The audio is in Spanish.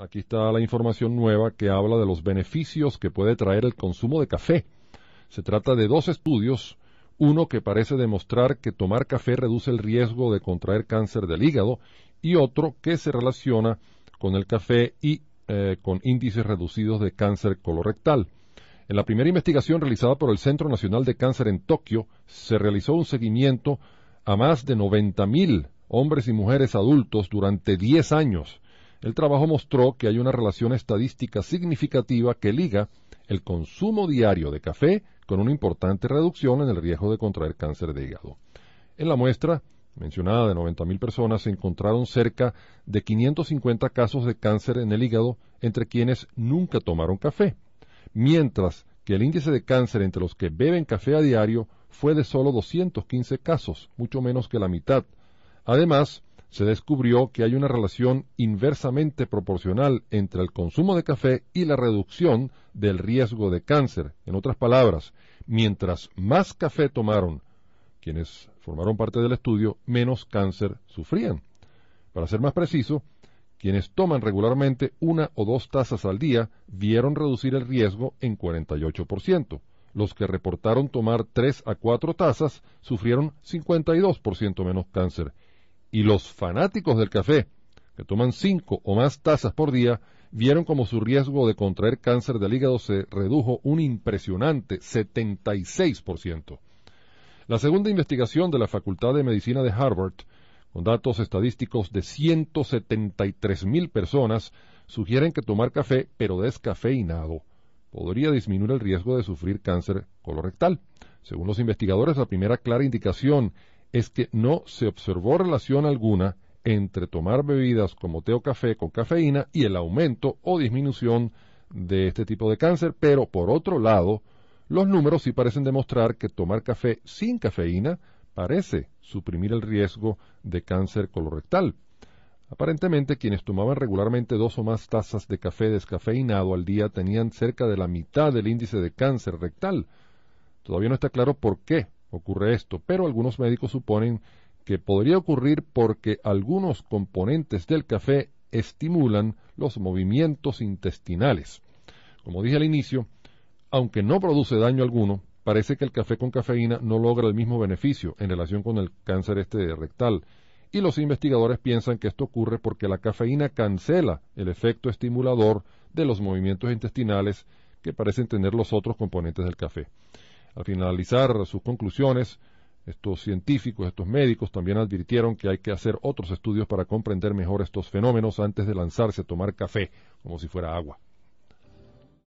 Aquí está la información nueva que habla de los beneficios que puede traer el consumo de café. Se trata de dos estudios, uno que parece demostrar que tomar café reduce el riesgo de contraer cáncer del hígado y otro que se relaciona con el café y eh, con índices reducidos de cáncer colorectal. En la primera investigación realizada por el Centro Nacional de Cáncer en Tokio, se realizó un seguimiento a más de 90.000 hombres y mujeres adultos durante 10 años el trabajo mostró que hay una relación estadística significativa que liga el consumo diario de café con una importante reducción en el riesgo de contraer cáncer de hígado. En la muestra mencionada de 90.000 personas se encontraron cerca de 550 casos de cáncer en el hígado entre quienes nunca tomaron café, mientras que el índice de cáncer entre los que beben café a diario fue de solo 215 casos, mucho menos que la mitad. Además, se descubrió que hay una relación inversamente proporcional entre el consumo de café y la reducción del riesgo de cáncer. En otras palabras, mientras más café tomaron quienes formaron parte del estudio, menos cáncer sufrían. Para ser más preciso, quienes toman regularmente una o dos tazas al día vieron reducir el riesgo en 48%. Los que reportaron tomar tres a cuatro tazas sufrieron 52% menos cáncer y los fanáticos del café, que toman cinco o más tazas por día, vieron como su riesgo de contraer cáncer del hígado se redujo un impresionante 76%. La segunda investigación de la Facultad de Medicina de Harvard, con datos estadísticos de 173.000 personas, sugieren que tomar café, pero descafeinado, podría disminuir el riesgo de sufrir cáncer colorectal. Según los investigadores, la primera clara indicación es que no se observó relación alguna entre tomar bebidas como té o café con cafeína y el aumento o disminución de este tipo de cáncer, pero por otro lado, los números sí parecen demostrar que tomar café sin cafeína parece suprimir el riesgo de cáncer colorectal. Aparentemente, quienes tomaban regularmente dos o más tazas de café descafeinado al día tenían cerca de la mitad del índice de cáncer rectal. Todavía no está claro por qué ocurre esto, pero algunos médicos suponen que podría ocurrir porque algunos componentes del café estimulan los movimientos intestinales. Como dije al inicio, aunque no produce daño alguno, parece que el café con cafeína no logra el mismo beneficio en relación con el cáncer este rectal, y los investigadores piensan que esto ocurre porque la cafeína cancela el efecto estimulador de los movimientos intestinales que parecen tener los otros componentes del café. Al finalizar sus conclusiones, estos científicos, estos médicos también advirtieron que hay que hacer otros estudios para comprender mejor estos fenómenos antes de lanzarse a tomar café como si fuera agua.